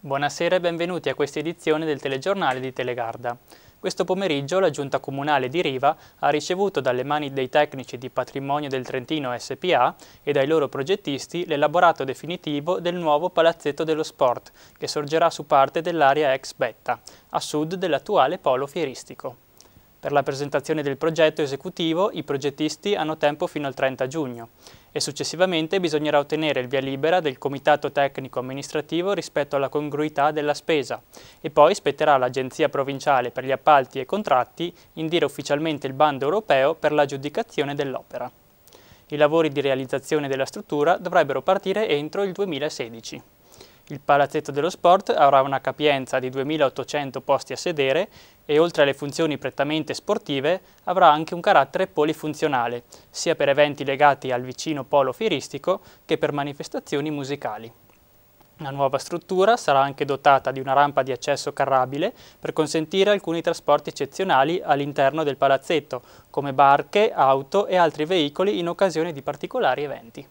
Buonasera e benvenuti a questa edizione del telegiornale di Telegarda. Questo pomeriggio la Giunta Comunale di Riva ha ricevuto dalle mani dei tecnici di Patrimonio del Trentino SPA e dai loro progettisti l'elaborato definitivo del nuovo Palazzetto dello Sport, che sorgerà su parte dell'area ex Betta, a sud dell'attuale polo fieristico. Per la presentazione del progetto esecutivo i progettisti hanno tempo fino al 30 giugno e successivamente bisognerà ottenere il via libera del Comitato Tecnico Amministrativo rispetto alla congruità della spesa e poi spetterà all'Agenzia Provinciale per gli Appalti e Contratti indire ufficialmente il bando europeo per l'aggiudicazione dell'opera. I lavori di realizzazione della struttura dovrebbero partire entro il 2016. Il palazzetto dello sport avrà una capienza di 2.800 posti a sedere e oltre alle funzioni prettamente sportive avrà anche un carattere polifunzionale, sia per eventi legati al vicino polo fieristico che per manifestazioni musicali. La nuova struttura sarà anche dotata di una rampa di accesso carrabile per consentire alcuni trasporti eccezionali all'interno del palazzetto, come barche, auto e altri veicoli in occasione di particolari eventi.